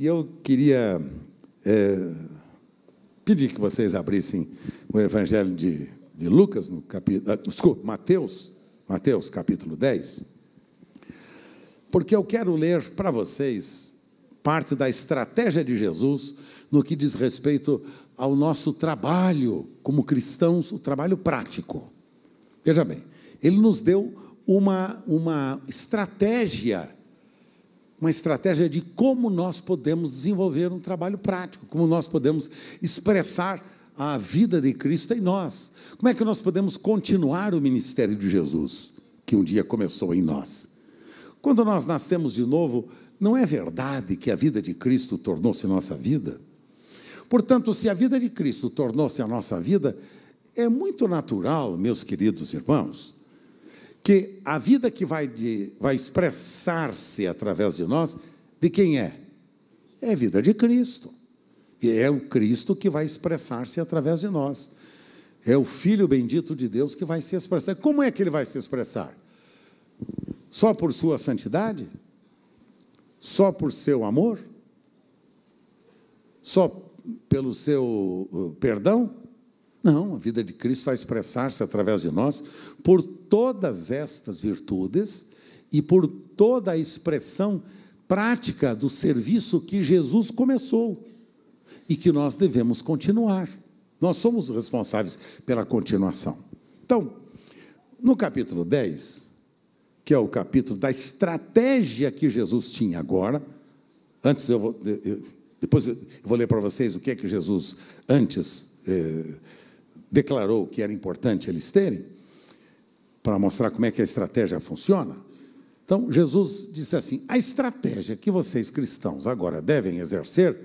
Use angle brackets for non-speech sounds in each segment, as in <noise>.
E eu queria é, pedir que vocês abrissem o Evangelho de, de Lucas, no capítulo. Ah, desculpa, Mateus, Mateus, capítulo 10, porque eu quero ler para vocês parte da estratégia de Jesus no que diz respeito ao nosso trabalho como cristãos, o trabalho prático. Veja bem, ele nos deu uma, uma estratégia uma estratégia de como nós podemos desenvolver um trabalho prático, como nós podemos expressar a vida de Cristo em nós. Como é que nós podemos continuar o ministério de Jesus, que um dia começou em nós? Quando nós nascemos de novo, não é verdade que a vida de Cristo tornou-se nossa vida? Portanto, se a vida de Cristo tornou-se a nossa vida, é muito natural, meus queridos irmãos, que a vida que vai, de, vai expressar-se através de nós, de quem é? É a vida de Cristo. E é o Cristo que vai expressar-se através de nós. É o Filho bendito de Deus que vai se expressar. Como é que ele vai se expressar? Só por sua santidade? Só por seu amor? Só pelo seu uh, perdão? Não, a vida de Cristo vai expressar-se através de nós por todas estas virtudes e por toda a expressão prática do serviço que Jesus começou e que nós devemos continuar. Nós somos responsáveis pela continuação. Então, no capítulo 10, que é o capítulo da estratégia que Jesus tinha agora, antes eu vou, eu, depois eu vou ler para vocês o que é que Jesus antes eh, declarou que era importante eles terem para mostrar como é que a estratégia funciona. Então, Jesus disse assim: a estratégia que vocês cristãos agora devem exercer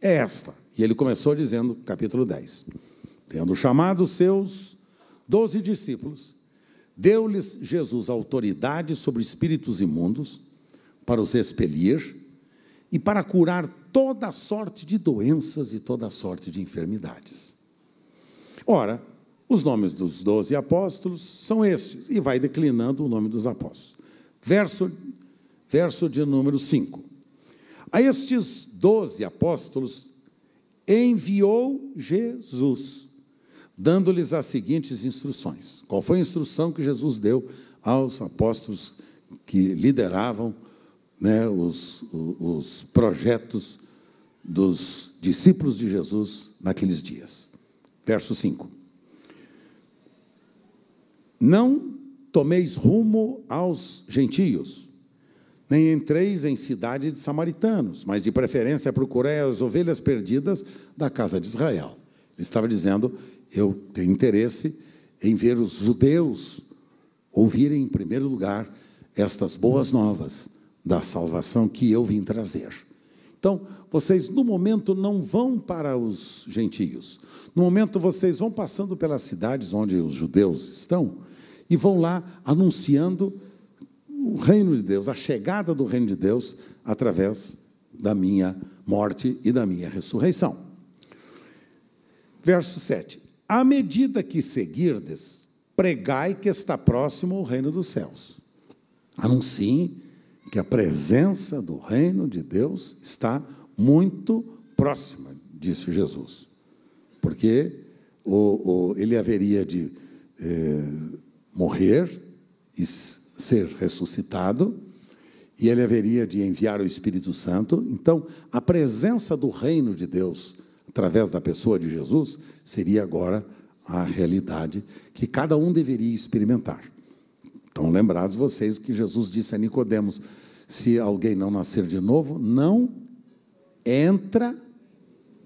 é esta. E ele começou dizendo, capítulo 10: Tendo chamado seus doze discípulos, deu-lhes Jesus autoridade sobre espíritos imundos para os expelir e para curar toda sorte de doenças e toda sorte de enfermidades. Ora, os nomes dos doze apóstolos são estes, e vai declinando o nome dos apóstolos. Verso, verso de número 5. A estes doze apóstolos enviou Jesus, dando-lhes as seguintes instruções. Qual foi a instrução que Jesus deu aos apóstolos que lideravam né, os, os projetos dos discípulos de Jesus naqueles dias? Verso 5. Não tomeis rumo aos gentios, nem entreis em cidade de samaritanos, mas de preferência procureis as ovelhas perdidas da casa de Israel. Ele estava dizendo: eu tenho interesse em ver os judeus ouvirem em primeiro lugar estas boas novas da salvação que eu vim trazer. Então, vocês no momento não vão para os gentios. No momento vocês vão passando pelas cidades onde os judeus estão e vão lá anunciando o reino de Deus, a chegada do reino de Deus através da minha morte e da minha ressurreição. Verso 7. À medida que seguirdes, pregai que está próximo o reino dos céus. Anunciem que a presença do reino de Deus está muito próxima, disse Jesus. Porque o, o, ele haveria de eh, morrer e ser ressuscitado, e ele haveria de enviar o Espírito Santo. Então, a presença do reino de Deus através da pessoa de Jesus seria agora a realidade que cada um deveria experimentar. Estão lembrados vocês que Jesus disse a Nicodemos: se alguém não nascer de novo, não entra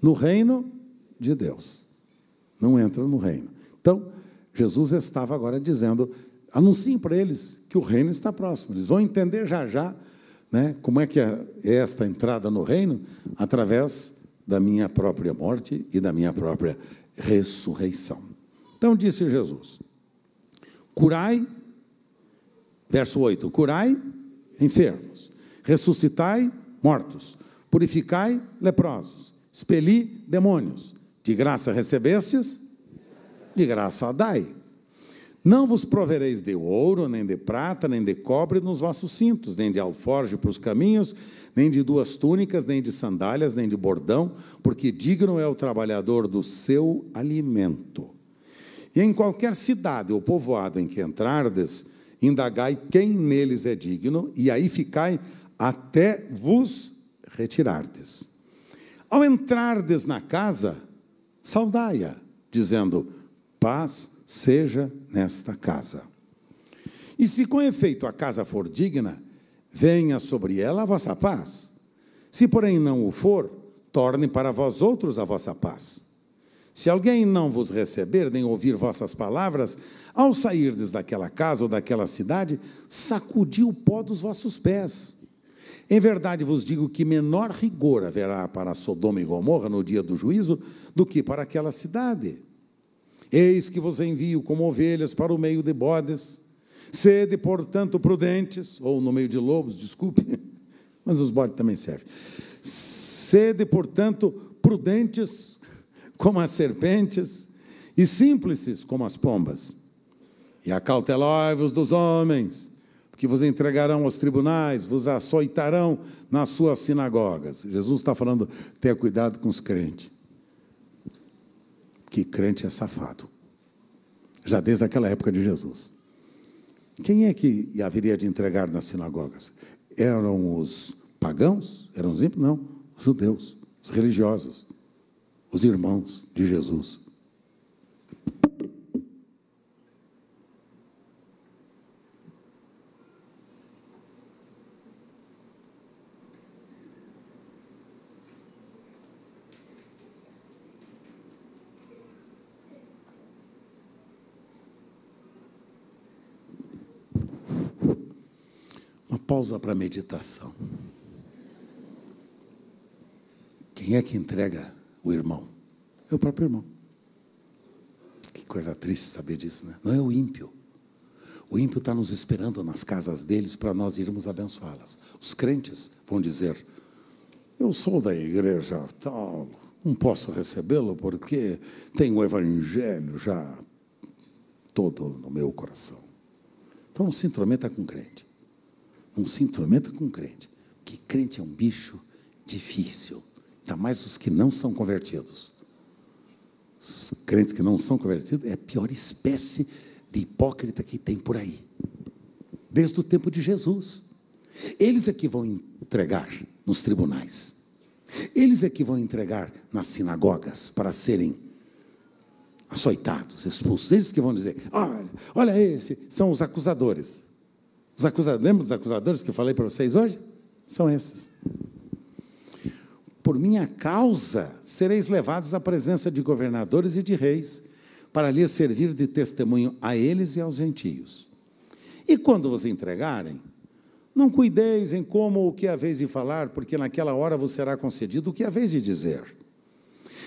no reino de Deus. Não entra no reino. Então, Jesus estava agora dizendo: anunciem para eles que o reino está próximo. Eles vão entender já já né, como é que é, é esta entrada no reino através da minha própria morte e da minha própria ressurreição. Então disse Jesus: curai Verso 8: Curai enfermos, ressuscitai mortos, purificai leprosos, expeli demônios. De graça recebestes, de graça dai. Não vos provereis de ouro, nem de prata, nem de cobre nos vossos cintos, nem de alforje para os caminhos, nem de duas túnicas, nem de sandálias, nem de bordão, porque digno é o trabalhador do seu alimento. E em qualquer cidade ou povoado em que entrardes, indagai quem neles é digno, e aí ficai até vos retirardes. Ao entrardes na casa, saudai-a, dizendo: Paz seja nesta casa. E se com efeito a casa for digna, venha sobre ela a vossa paz. Se, porém, não o for, torne para vós outros a vossa paz. Se alguém não vos receber, nem ouvir vossas palavras, ao sairdes daquela casa ou daquela cidade, sacudi o pó dos vossos pés. Em verdade vos digo que menor rigor haverá para Sodoma e Gomorra no dia do juízo do que para aquela cidade. Eis que vos envio como ovelhas para o meio de bodes. Sede, portanto, prudentes, ou no meio de lobos, desculpe, <laughs> mas os bodes também servem. Sede, portanto, prudentes como as serpentes, e simples como as pombas. E acautelai-vos dos homens, porque vos entregarão aos tribunais, vos açoitarão nas suas sinagogas. Jesus está falando, tenha cuidado com os crentes. Que crente é safado. Já desde aquela época de Jesus. Quem é que haveria de entregar nas sinagogas? Eram os pagãos? Eram os ímpios? Não, os judeus, os religiosos os irmãos de Jesus. Uma pausa para meditação. Quem é que entrega o irmão. É o próprio irmão. Que coisa triste saber disso, né? Não é o ímpio. O ímpio está nos esperando nas casas deles para nós irmos abençoá-las. Os crentes vão dizer: Eu sou da igreja tal, não posso recebê-lo porque tenho o evangelho já todo no meu coração. Então não se intrometa com crente. Não se intrometa com crente. Que crente é um bicho difícil. Ainda mais os que não são convertidos. Os crentes que não são convertidos é a pior espécie de hipócrita que tem por aí. Desde o tempo de Jesus. Eles é que vão entregar nos tribunais. Eles é que vão entregar nas sinagogas para serem açoitados, expulsos. Eles que vão dizer: olha, olha esse, são os acusadores. Os acusadores, lembra dos acusadores que eu falei para vocês hoje? São esses. Por minha causa sereis levados à presença de governadores e de reis, para lhes servir de testemunho a eles e aos gentios. E quando vos entregarem, não cuideis em como o que haveis de falar, porque naquela hora vos será concedido o que haveis de dizer.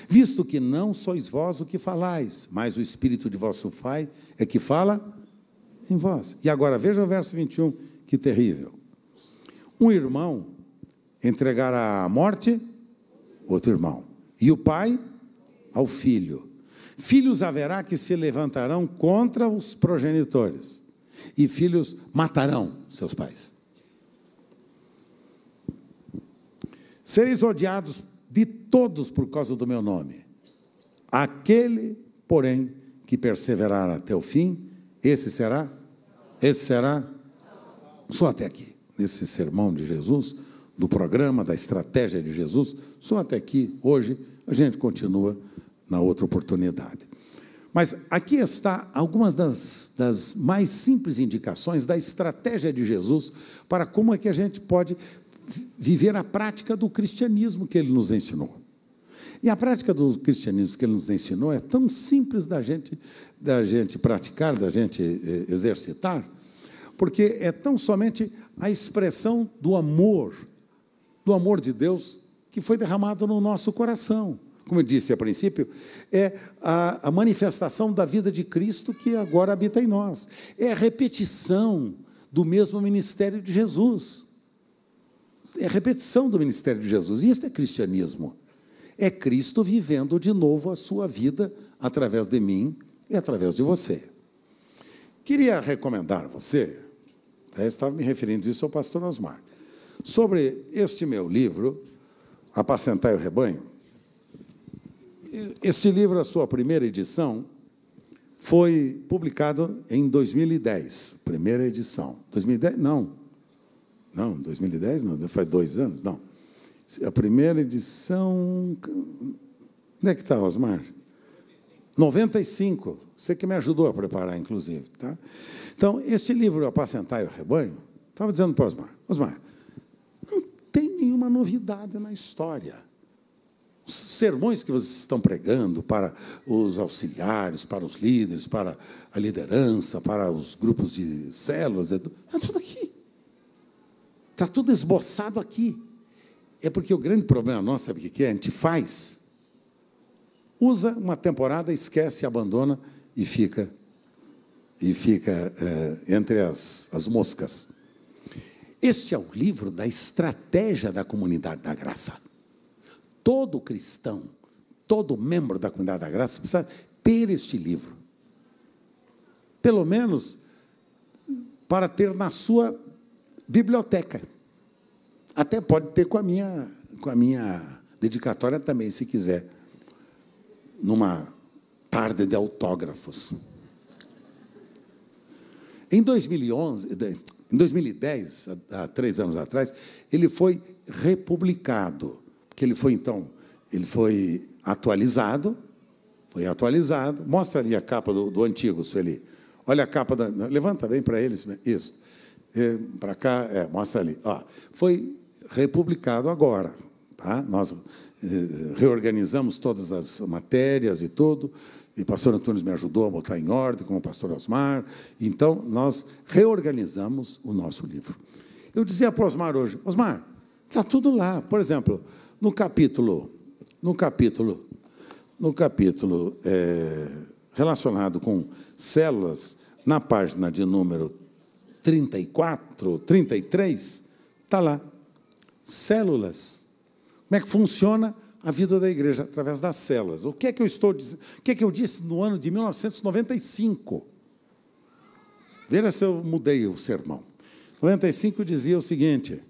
Visto que não sois vós o que falais, mas o Espírito de vosso Pai é que fala em vós. E agora veja o verso 21, que terrível. Um irmão entregará a morte outro irmão. E o pai ao filho. Filhos haverá que se levantarão contra os progenitores, e filhos matarão seus pais. Sereis odiados de todos por causa do meu nome. Aquele, porém, que perseverar até o fim, esse será? Esse será? Só até aqui, nesse sermão de Jesus, do programa, da estratégia de Jesus, só até aqui, hoje, a gente continua na outra oportunidade. Mas aqui está algumas das, das mais simples indicações da estratégia de Jesus para como é que a gente pode viver a prática do cristianismo que ele nos ensinou. E a prática do cristianismo que ele nos ensinou é tão simples da gente, da gente praticar, da gente eh, exercitar, porque é tão somente a expressão do amor do amor de Deus que foi derramado no nosso coração. Como eu disse a princípio, é a, a manifestação da vida de Cristo que agora habita em nós. É a repetição do mesmo ministério de Jesus. É a repetição do ministério de Jesus. Isso é cristianismo. É Cristo vivendo de novo a sua vida através de mim e através de você. Queria recomendar a você, eu né, estava me referindo isso ao pastor Osmar, sobre este meu livro, Apacentar o Rebanho. Este livro, a sua primeira edição, foi publicado em 2010, primeira edição. 2010, não. Não, 2010 não, faz dois anos, não. A primeira edição... Onde é que está, Osmar? 95. Você que me ajudou a preparar, inclusive. Tá? Então, este livro, Apacentar o Rebanho, estava dizendo para Osmar, Osmar, tem nenhuma novidade na história. Os sermões que vocês estão pregando para os auxiliares, para os líderes, para a liderança, para os grupos de células, é, é tudo aqui. Está tudo esboçado aqui. É porque o grande problema nosso, sabe o que é? A gente faz, usa uma temporada, esquece, abandona e fica e fica é, entre as, as moscas. Este é o livro da estratégia da comunidade da graça. Todo cristão, todo membro da comunidade da graça precisa ter este livro. Pelo menos para ter na sua biblioteca. Até pode ter com a minha, com a minha dedicatória também, se quiser, numa tarde de autógrafos. Em 2011, em 2010, há três anos atrás, ele foi republicado, que ele foi então, ele foi atualizado, foi atualizado. Mostra ali a capa do, do antigo, Sueli. Olha a capa da. Levanta bem para eles, né? isso. É, para cá, é, mostra ali. Ó, foi republicado agora. Tá? Nós é, reorganizamos todas as matérias e tudo, e o pastor Antônio me ajudou a botar em ordem, com o pastor Osmar. Então, nós reorganizamos o nosso livro. Eu dizia para o Osmar hoje, Osmar, está tudo lá. Por exemplo, no capítulo, no capítulo, no capítulo é, relacionado com células, na página de número 34, 33, está lá. Células. Como é que funciona a vida da igreja através das celas. O que é que eu estou dizendo? O que é que eu disse no ano de 1995? Veja se eu mudei o sermão. 95 dizia o seguinte: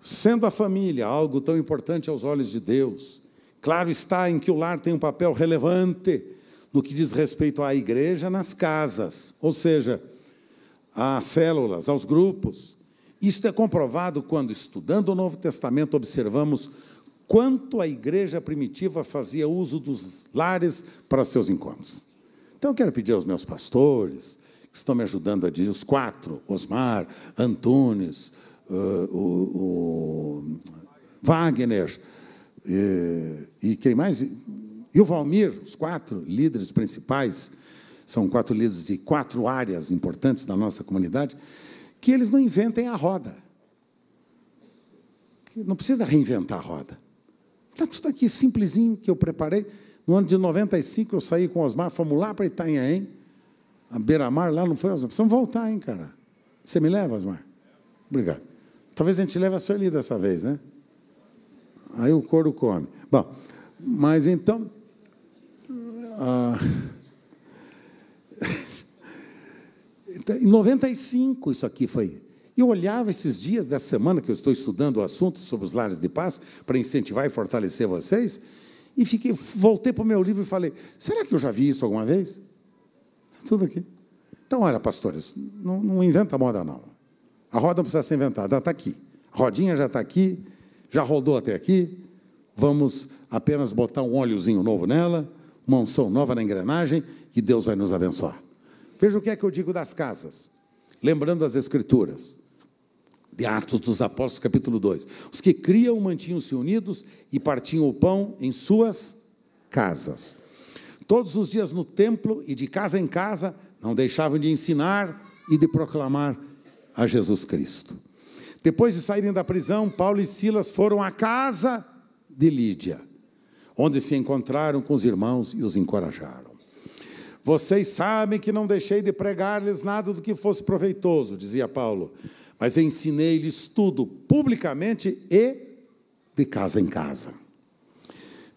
sendo a família algo tão importante aos olhos de Deus, claro está em que o lar tem um papel relevante no que diz respeito à igreja nas casas, ou seja, às células, aos grupos. Isto é comprovado quando, estudando o Novo Testamento, observamos quanto a igreja primitiva fazia uso dos lares para seus encontros. Então, eu quero pedir aos meus pastores, que estão me ajudando a dizer, os quatro, Osmar, Antunes, eh, o, o Wagner, e, eh, e quem mais? E o Valmir, os quatro líderes principais, são quatro líderes de quatro áreas importantes da nossa comunidade, que eles não inventem a roda. Não precisa reinventar a roda. Está tudo aqui simplesinho que eu preparei. No ano de 95 eu saí com o Osmar, fomos lá para Itanhaém, a beira-mar lá, não foi, Osmar? Precisamos voltar, hein, cara? Você me leva, Osmar? Obrigado. Talvez a gente leve a Sueli dessa vez, né? Aí o couro come. Bom, mas então. Ah, <laughs> então, em 95 isso aqui foi eu olhava esses dias dessa semana que eu estou estudando o assunto sobre os lares de paz para incentivar e fortalecer vocês e fiquei, voltei para o meu livro e falei: será que eu já vi isso alguma vez? Tá tudo aqui. Então, olha, pastores, não, não inventa moda, não. A roda não precisa ser inventada, ela está aqui. A rodinha já está aqui, já rodou até aqui. Vamos apenas botar um óleozinho novo nela, uma unção nova na engrenagem, e Deus vai nos abençoar. Veja o que é que eu digo das casas, lembrando as Escrituras de Atos dos Apóstolos, capítulo 2. Os que criam mantinham-se unidos e partiam o pão em suas casas. Todos os dias no templo e de casa em casa, não deixavam de ensinar e de proclamar a Jesus Cristo. Depois de saírem da prisão, Paulo e Silas foram à casa de Lídia, onde se encontraram com os irmãos e os encorajaram. Vocês sabem que não deixei de pregar-lhes nada do que fosse proveitoso, dizia Paulo mas ensinei-lhes tudo publicamente e de casa em casa.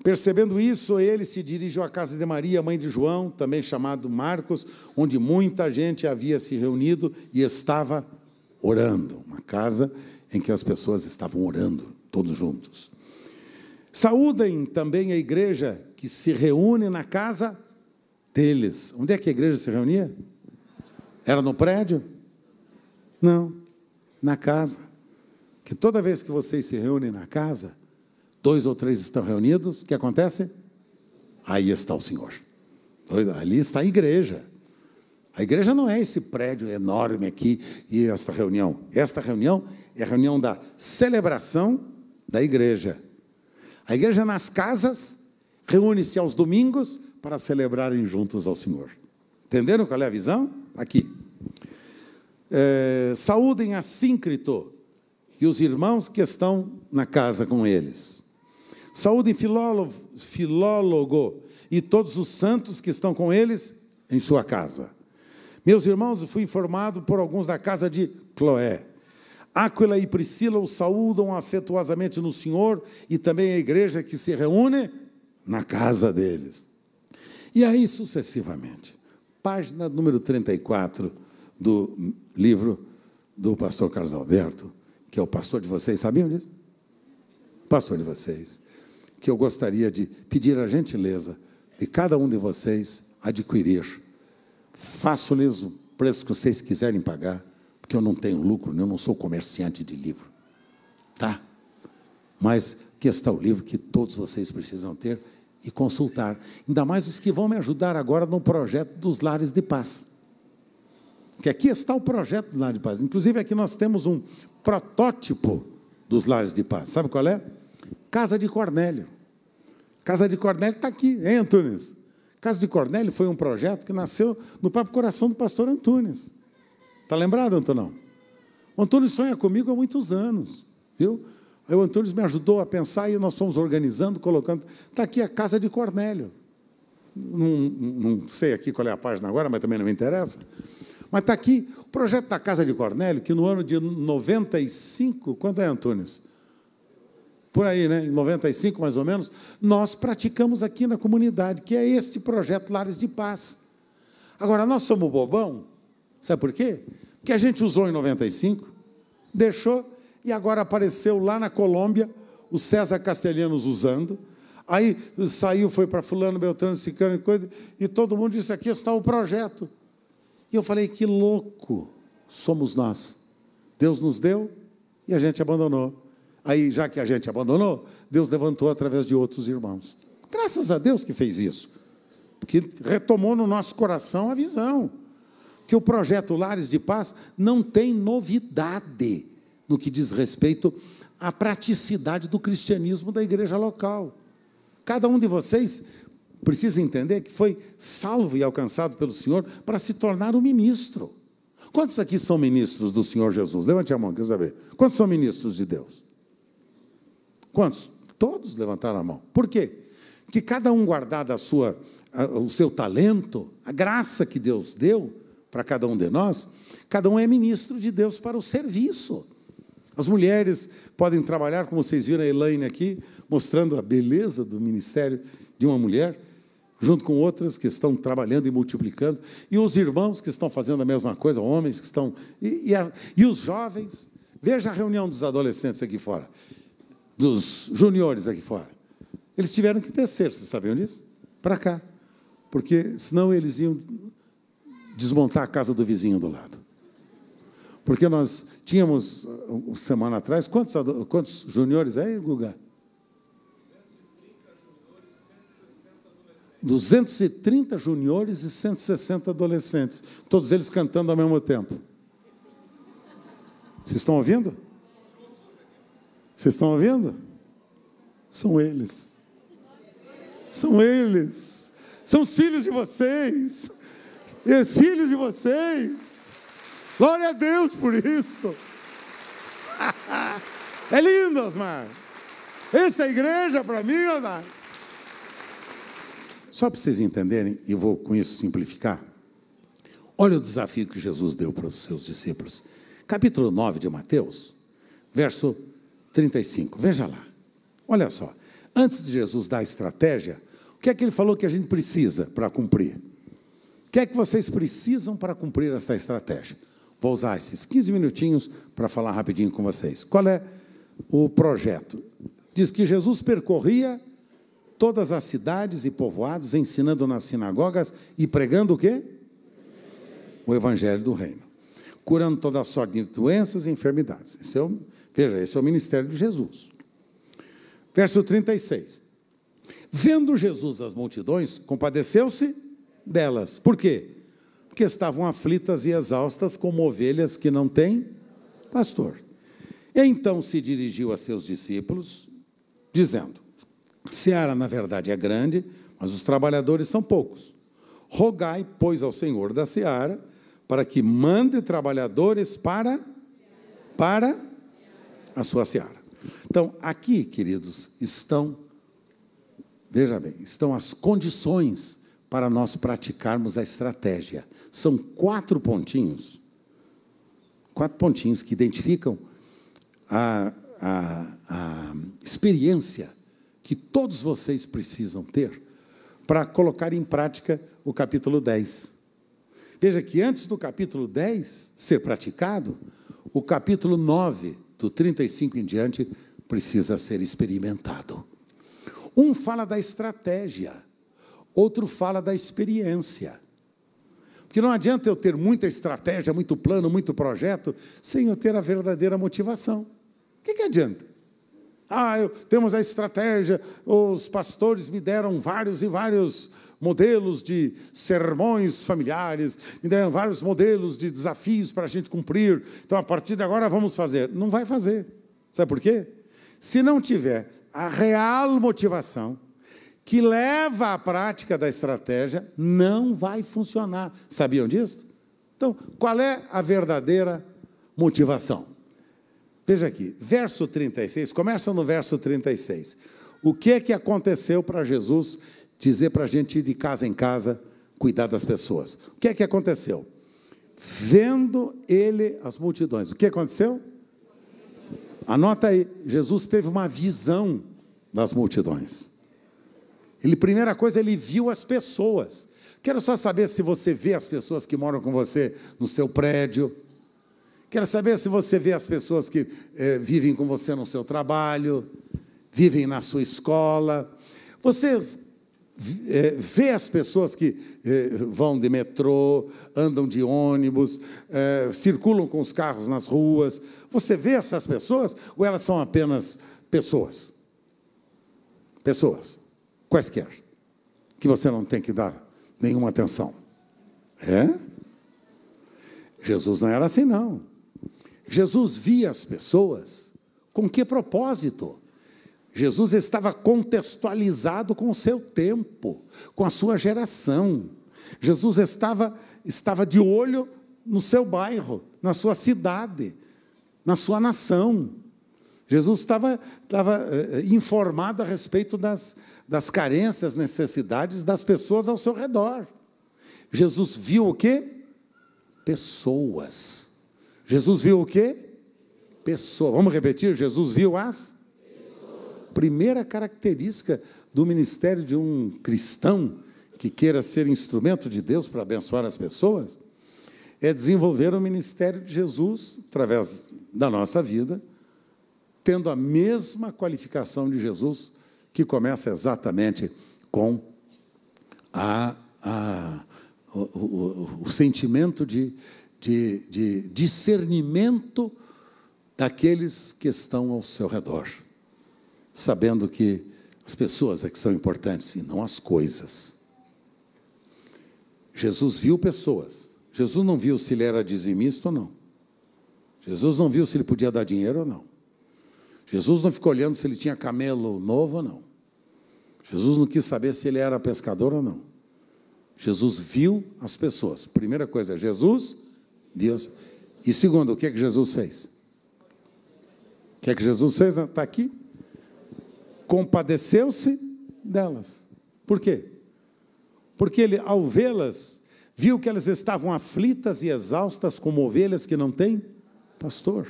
Percebendo isso, ele se dirigiu à casa de Maria, mãe de João, também chamado Marcos, onde muita gente havia se reunido e estava orando. Uma casa em que as pessoas estavam orando, todos juntos. Saúdem também a igreja que se reúne na casa deles. Onde é que a igreja se reunia? Era no prédio? Não, na casa. Que toda vez que vocês se reúnem na casa, dois ou três estão reunidos, o que acontece? Aí está o Senhor. Ali está a igreja. A igreja não é esse prédio enorme aqui e esta reunião. Esta reunião é a reunião da celebração da igreja. A igreja nas casas reúne-se aos domingos para celebrarem juntos ao Senhor. Entenderam qual é a visão? Aqui é, saúdem a Síncrito e os irmãos que estão na casa com eles. Saúdem filólogo, filólogo e todos os santos que estão com eles em sua casa. Meus irmãos, fui informado por alguns da casa de Cloé. Áquila e Priscila os saúdam afetuosamente no Senhor e também a igreja que se reúne na casa deles. E aí sucessivamente. Página número 34 do livro do pastor Carlos Alberto, que é o pastor de vocês, sabiam disso? Pastor de vocês. Que eu gostaria de pedir a gentileza de cada um de vocês adquirir. Faço-lhes o preço que vocês quiserem pagar, porque eu não tenho lucro, eu não sou comerciante de livro. Tá? Mas que está o livro que todos vocês precisam ter e consultar. Ainda mais os que vão me ajudar agora no projeto dos lares de paz que aqui está o projeto do Lar de Paz. Inclusive, aqui nós temos um protótipo dos Lares de Paz. Sabe qual é? Casa de Cornélio. Casa de Cornélio está aqui, hein, Antunes? Casa de Cornélio foi um projeto que nasceu no próprio coração do pastor Antunes. Está lembrado, Antonão? O Antunes sonha comigo há muitos anos, viu? Aí o Antunes me ajudou a pensar e nós fomos organizando, colocando. Está aqui a Casa de Cornélio. Não, não sei aqui qual é a página agora, mas também não me interessa. Mas está aqui o projeto da Casa de Cornélio, que no ano de 95, quanto é, Antunes? Por aí, né? Em 95, mais ou menos, nós praticamos aqui na comunidade, que é este projeto Lares de Paz. Agora, nós somos bobão, sabe por quê? Porque a gente usou em 95, deixou, e agora apareceu lá na Colômbia o César Castelhanos usando, Aí saiu, foi para fulano, Beltrano, Cicano e coisa, e todo mundo disse, aqui está o projeto. E eu falei: que louco somos nós. Deus nos deu e a gente abandonou. Aí, já que a gente abandonou, Deus levantou através de outros irmãos. Graças a Deus que fez isso, porque retomou no nosso coração a visão que o projeto Lares de Paz não tem novidade no que diz respeito à praticidade do cristianismo da igreja local. Cada um de vocês precisa entender que foi salvo e alcançado pelo Senhor para se tornar um ministro. Quantos aqui são ministros do Senhor Jesus? Levante a mão, quer saber? Quantos são ministros de Deus? Quantos? Todos levantaram a mão. Por quê? Que cada um guardado a sua, a, o seu talento, a graça que Deus deu para cada um de nós, cada um é ministro de Deus para o serviço. As mulheres podem trabalhar, como vocês viram a Elaine aqui, mostrando a beleza do ministério de uma mulher junto com outras que estão trabalhando e multiplicando, e os irmãos que estão fazendo a mesma coisa, homens que estão. E, e, a, e os jovens. Veja a reunião dos adolescentes aqui fora, dos juniores aqui fora. Eles tiveram que descer, vocês sabiam disso? Para cá. Porque senão eles iam desmontar a casa do vizinho do lado. Porque nós tínhamos, uh, uh, semana atrás, quantos, quantos juniores aí, é, Guga? 230 juniores e 160 adolescentes, todos eles cantando ao mesmo tempo. Vocês estão ouvindo? Vocês estão ouvindo? São eles. São eles. São os filhos de vocês. E filhos de vocês. Glória a Deus por isto. <laughs> É lindo, Osmar. Esta é igreja para mim, Osmar. Só para vocês entenderem, e vou com isso simplificar. Olha o desafio que Jesus deu para os seus discípulos. Capítulo 9 de Mateus, verso 35. Veja lá. Olha só. Antes de Jesus dar a estratégia, o que é que ele falou que a gente precisa para cumprir? O que é que vocês precisam para cumprir essa estratégia? Vou usar esses 15 minutinhos para falar rapidinho com vocês. Qual é o projeto? Diz que Jesus percorria todas as cidades e povoados, ensinando nas sinagogas e pregando o quê? O evangelho do reino. Curando toda sorte de doenças e enfermidades. Esse é o, veja, esse é o ministério de Jesus. Verso 36. Vendo Jesus as multidões, compadeceu-se delas. Por quê? Porque estavam aflitas e exaustas como ovelhas que não têm pastor. Então se dirigiu a seus discípulos, dizendo: Seara, na verdade, é grande, mas os trabalhadores são poucos. Rogai, pois, ao Senhor da Seara, para que mande trabalhadores para, para a sua Seara. Então, aqui, queridos, estão, veja bem, estão as condições para nós praticarmos a estratégia. São quatro pontinhos, quatro pontinhos que identificam a, a, a experiência que todos vocês precisam ter para colocar em prática o capítulo 10. Veja que antes do capítulo 10 ser praticado, o capítulo 9, do 35 em diante, precisa ser experimentado. Um fala da estratégia, outro fala da experiência. Porque não adianta eu ter muita estratégia, muito plano, muito projeto, sem eu ter a verdadeira motivação. O que, que adianta? Ah, eu, temos a estratégia, os pastores me deram vários e vários modelos de sermões familiares, me deram vários modelos de desafios para a gente cumprir. Então, a partir de agora, vamos fazer. Não vai fazer. Sabe por quê? Se não tiver a real motivação que leva à prática da estratégia, não vai funcionar. Sabiam disso? Então, qual é a verdadeira motivação? Veja aqui, verso 36, começa no verso 36. O que é que aconteceu para Jesus dizer para a gente ir de casa em casa, cuidar das pessoas? O que é que aconteceu? Vendo ele as multidões, o que aconteceu? Anota aí, Jesus teve uma visão das multidões. Ele, primeira coisa, ele viu as pessoas. Quero só saber se você vê as pessoas que moram com você no seu prédio, Quero saber se você vê as pessoas que eh, vivem com você no seu trabalho, vivem na sua escola. Vocês eh, vê as pessoas que eh, vão de metrô, andam de ônibus, circulam com os carros nas ruas. Você vê essas pessoas ou elas são apenas pessoas? Pessoas, quaisquer, que você não tem que dar nenhuma atenção. É? Jesus não era assim, não. Jesus via as pessoas com que propósito? Jesus estava contextualizado com o seu tempo, com a sua geração. Jesus estava, estava de olho no seu bairro, na sua cidade, na sua nação. Jesus estava, estava eh, informado a respeito das, das carências, necessidades das pessoas ao seu redor. Jesus viu o quê? Pessoas. Jesus viu o quê? Pessoa. Vamos repetir? Jesus viu as? Pessoas. Primeira característica do ministério de um cristão que queira ser instrumento de Deus para abençoar as pessoas é desenvolver o ministério de Jesus através da nossa vida, tendo a mesma qualificação de Jesus, que começa exatamente com a, a, o, o, o sentimento de de, de discernimento daqueles que estão ao seu redor, sabendo que as pessoas é que são importantes e não as coisas. Jesus viu pessoas. Jesus não viu se ele era dizimista ou não. Jesus não viu se ele podia dar dinheiro ou não. Jesus não ficou olhando se ele tinha camelo novo ou não. Jesus não quis saber se ele era pescador ou não. Jesus viu as pessoas. Primeira coisa, Jesus Deus. E segundo, o que é que Jesus fez? O que é que Jesus fez? Está aqui. Compadeceu-se delas. Por quê? Porque ele, ao vê-las, viu que elas estavam aflitas e exaustas como ovelhas que não têm pastor.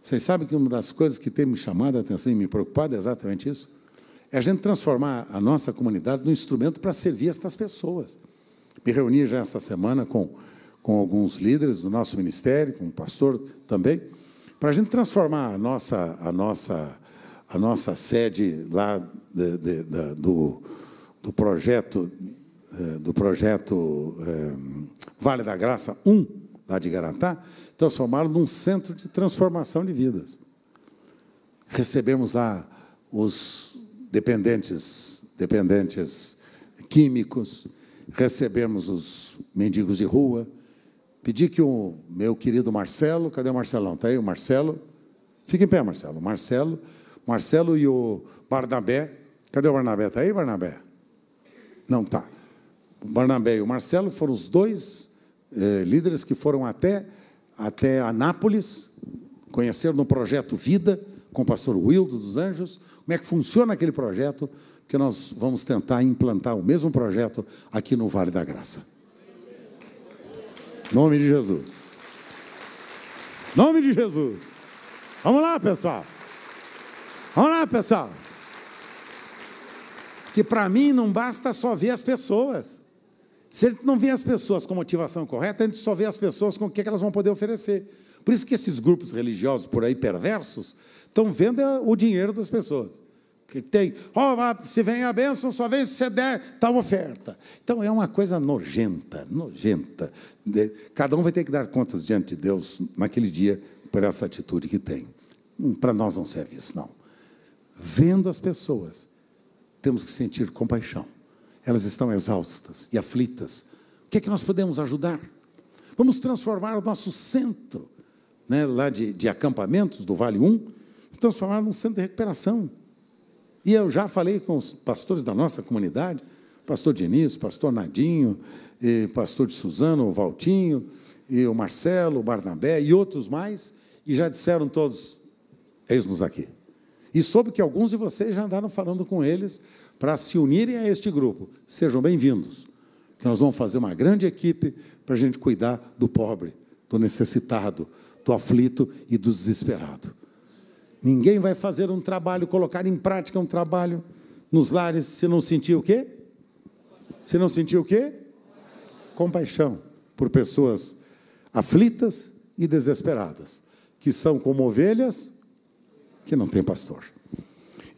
Vocês sabem que uma das coisas que tem me chamado a atenção e me preocupado é exatamente isso? É a gente transformar a nossa comunidade num instrumento para servir estas pessoas. Me reuni já essa semana com com alguns líderes do nosso ministério, com o pastor também, para a gente transformar a nossa, a nossa, a nossa sede lá de, de, de, do, do projeto, eh, do projeto eh, Vale da Graça 1, lá de Garatá, transformá-lo num centro de transformação de vidas. Recebemos lá os dependentes, dependentes químicos, recebemos os mendigos de rua, Pedi que o meu querido Marcelo, cadê o Marcelão? Está aí o Marcelo? Fica em pé, Marcelo. Marcelo, Marcelo e o Barnabé. Cadê o Barnabé? Está aí, Barnabé? Não tá. O Barnabé e o Marcelo foram os dois eh, líderes que foram até, até Anápolis, conheceram no projeto Vida, com o pastor Wildo dos Anjos, como é que funciona aquele projeto, que nós vamos tentar implantar o mesmo projeto aqui no Vale da Graça. Nome de Jesus. Nome de Jesus. Vamos lá, pessoal. Vamos lá, pessoal. Que para mim não basta só ver as pessoas. Se a gente não vê as pessoas com motivação correta, a gente só vê as pessoas com o que é elas vão poder oferecer. Por isso que esses grupos religiosos por aí perversos estão vendo o dinheiro das pessoas que tem, oh, se vem a bênção, só vem se você der tal oferta. Então é uma coisa nojenta, nojenta. Cada um vai ter que dar contas diante de Deus naquele dia por essa atitude que tem. Hum, Para nós não serve isso, não. Vendo as pessoas, temos que sentir compaixão. Elas estão exaustas e aflitas. O que é que nós podemos ajudar? Vamos transformar o nosso centro, né, lá de, de acampamentos do Vale 1, transformar num centro de recuperação e eu já falei com os pastores da nossa comunidade, pastor Diniz, pastor Nadinho, pastor de Suzano, o Valtinho, o Marcelo, o Barnabé e outros mais, e já disseram todos: eis-nos aqui. E soube que alguns de vocês já andaram falando com eles para se unirem a este grupo. Sejam bem-vindos, que nós vamos fazer uma grande equipe para a gente cuidar do pobre, do necessitado, do aflito e do desesperado. Ninguém vai fazer um trabalho, colocar em prática um trabalho nos lares se não sentir o quê? Se não sentir o quê? Compaixão por pessoas aflitas e desesperadas, que são como ovelhas que não têm pastor.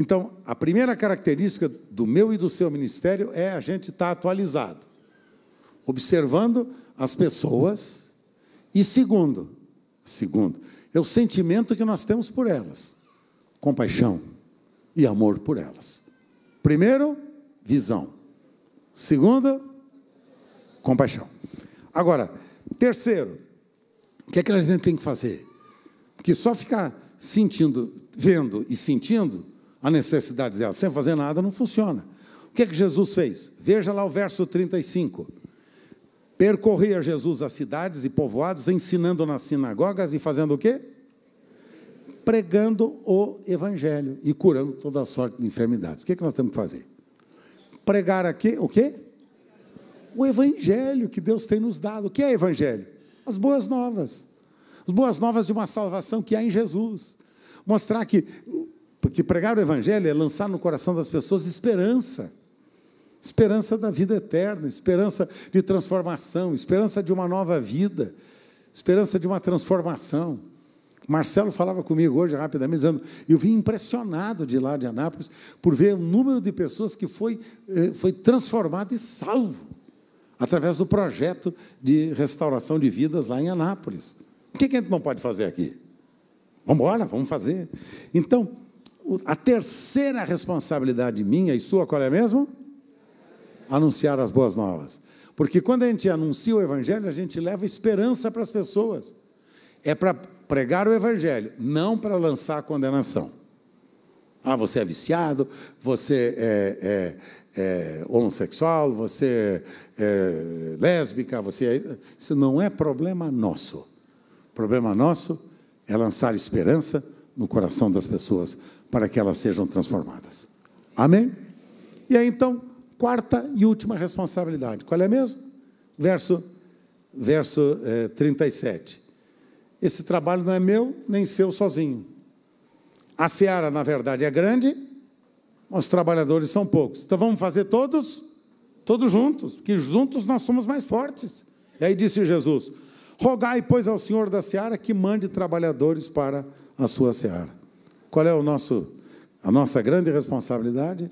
Então, a primeira característica do meu e do seu ministério é a gente estar atualizado, observando as pessoas e segundo, segundo, é o sentimento que nós temos por elas compaixão e amor por elas. Primeiro, visão. Segundo, compaixão. Agora, terceiro, o que é que a gente tem que fazer? Porque só ficar sentindo, vendo e sentindo a necessidade dela sem fazer nada não funciona. O que é que Jesus fez? Veja lá o verso 35. Percorria Jesus as cidades e povoados, ensinando nas sinagogas e fazendo o quê? pregando o Evangelho e curando toda a sorte de enfermidades. O que, é que nós temos que fazer? Pregar aqui o quê? O Evangelho que Deus tem nos dado. O que é Evangelho? As boas novas. As boas novas de uma salvação que há em Jesus. Mostrar que, porque pregar o Evangelho é lançar no coração das pessoas esperança esperança da vida eterna, esperança de transformação, esperança de uma nova vida, esperança de uma transformação. Marcelo falava comigo hoje rapidamente, dizendo: eu vim impressionado de lá de Anápolis por ver o número de pessoas que foi, eh, foi transformado e salvo através do projeto de restauração de vidas lá em Anápolis. O que, que a gente não pode fazer aqui? Vamos embora, vamos fazer. Então, a terceira responsabilidade minha e sua, qual é mesmo? Anunciar as boas novas. Porque quando a gente anuncia o Evangelho, a gente leva esperança para as pessoas. É para pregar o evangelho, não para lançar a condenação. Ah, você é viciado, você é, é, é homossexual, você é lésbica, você é. Isso não é problema nosso. O problema nosso é lançar esperança no coração das pessoas para que elas sejam transformadas. Amém? E aí então, quarta e última responsabilidade. Qual é mesmo? Verso, verso eh, 37. Esse trabalho não é meu nem seu sozinho. A seara, na verdade, é grande, mas os trabalhadores são poucos. Então vamos fazer todos, todos juntos, porque juntos nós somos mais fortes. E aí disse Jesus: Rogai, pois, ao Senhor da seara que mande trabalhadores para a sua seara. Qual é o nosso, a nossa grande responsabilidade?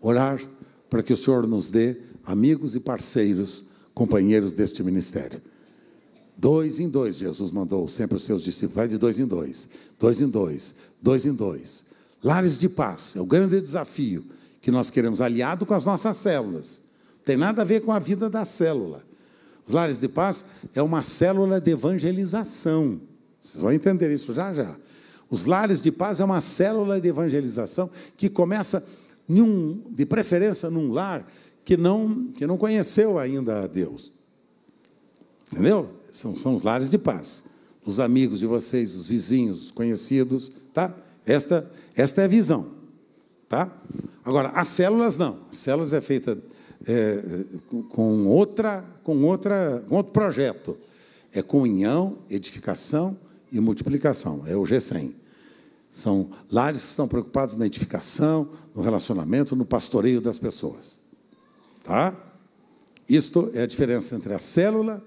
Orar para que o Senhor nos dê amigos e parceiros, companheiros deste ministério. Dois em dois, Jesus mandou sempre os seus discípulos. Vai de dois em dois, dois em dois, dois em dois. Lares de paz é o grande desafio que nós queremos, aliado com as nossas células. tem nada a ver com a vida da célula. Os lares de paz é uma célula de evangelização. Vocês vão entender isso já já. Os lares de paz é uma célula de evangelização que começa, num, de preferência, num lar que não, que não conheceu ainda a Deus. Entendeu? são, são os lares de paz. Os amigos de vocês, os vizinhos, os conhecidos, tá? Esta, esta é a visão, tá? Agora, as células não. As células é feita é, com, outra, com, outra, com outro projeto. É comunhão, edificação e multiplicação. É o G100. São lares que estão preocupados na edificação, no relacionamento, no pastoreio das pessoas. Tá? Isto é a diferença entre a célula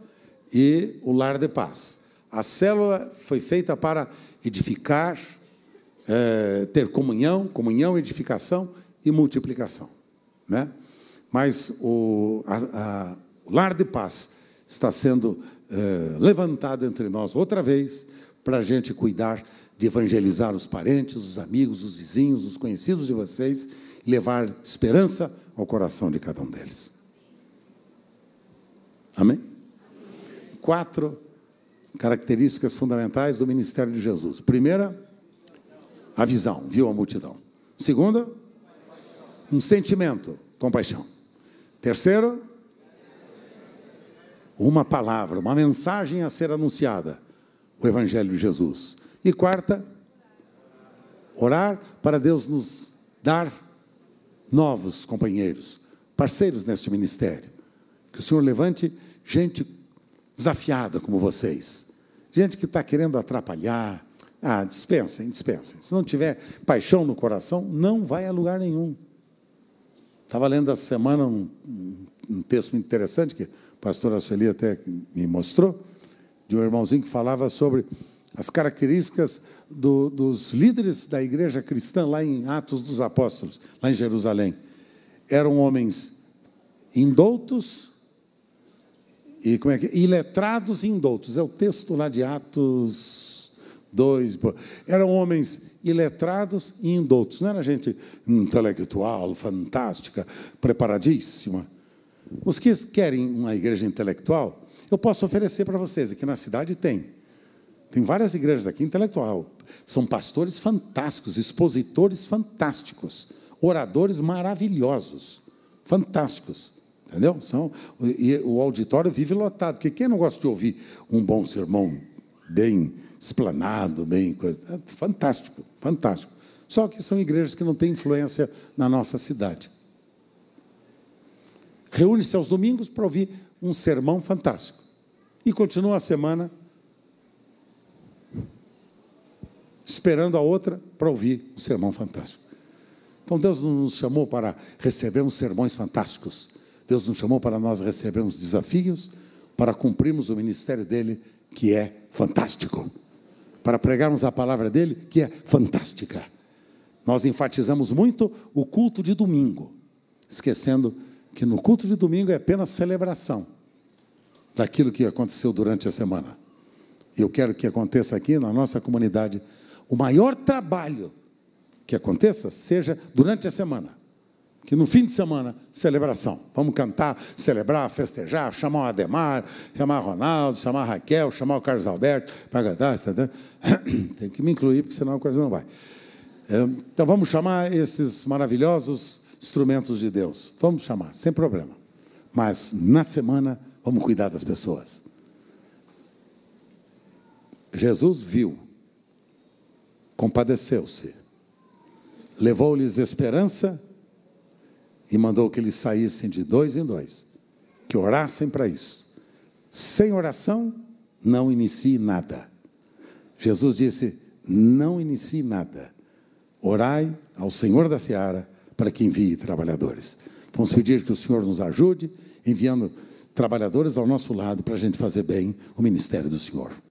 e o Lar de Paz. A célula foi feita para edificar, é, ter comunhão, comunhão, edificação e multiplicação. Né? Mas o, a, a, o Lar de Paz está sendo é, levantado entre nós outra vez para a gente cuidar de evangelizar os parentes, os amigos, os vizinhos, os conhecidos de vocês, levar esperança ao coração de cada um deles. Amém? quatro características fundamentais do ministério de Jesus. Primeira, a visão, viu a multidão. Segunda, um sentimento, compaixão. Terceiro, uma palavra, uma mensagem a ser anunciada, o Evangelho de Jesus. E quarta, orar para Deus nos dar novos companheiros, parceiros neste ministério. Que o Senhor levante gente desafiada como vocês. Gente que está querendo atrapalhar. Ah, dispensem, dispensem. Se não tiver paixão no coração, não vai a lugar nenhum. Estava lendo essa semana um, um texto muito interessante que o pastor Sueli até me mostrou, de um irmãozinho que falava sobre as características do, dos líderes da igreja cristã lá em Atos dos Apóstolos, lá em Jerusalém. Eram homens indoutos, e como é que iletrados e indoutos. É o texto lá de Atos 2. Eram homens iletrados e indoutos. Não era gente intelectual, fantástica, preparadíssima. Os que querem uma igreja intelectual, eu posso oferecer para vocês. Aqui na cidade tem. Tem várias igrejas aqui intelectual. São pastores fantásticos, expositores fantásticos, oradores maravilhosos, fantásticos. Entendeu? São, e o auditório vive lotado, porque quem não gosta de ouvir um bom sermão bem esplanado, bem coisa. É fantástico, fantástico. Só que são igrejas que não têm influência na nossa cidade. Reúne-se aos domingos para ouvir um sermão fantástico. E continua a semana esperando a outra para ouvir um sermão fantástico. Então Deus nos chamou para recebermos sermões fantásticos Deus nos chamou para nós recebermos desafios, para cumprirmos o ministério dele, que é fantástico, para pregarmos a palavra dele, que é fantástica. Nós enfatizamos muito o culto de domingo, esquecendo que no culto de domingo é apenas celebração daquilo que aconteceu durante a semana. Eu quero que aconteça aqui na nossa comunidade o maior trabalho que aconteça seja durante a semana que no fim de semana, celebração. Vamos cantar, celebrar, festejar, chamar o Ademar, chamar o Ronaldo, chamar a Raquel, chamar o Carlos Alberto para cantar. Tá, tá. <coughs> Tem que me incluir, porque senão a coisa não vai. É, então vamos chamar esses maravilhosos instrumentos de Deus. Vamos chamar, sem problema. Mas na semana, vamos cuidar das pessoas. Jesus viu, compadeceu-se, levou-lhes esperança e mandou que eles saíssem de dois em dois, que orassem para isso. Sem oração, não inicie nada. Jesus disse: Não inicie nada. Orai ao Senhor da seara para que envie trabalhadores. Vamos pedir que o Senhor nos ajude, enviando trabalhadores ao nosso lado para a gente fazer bem o ministério do Senhor.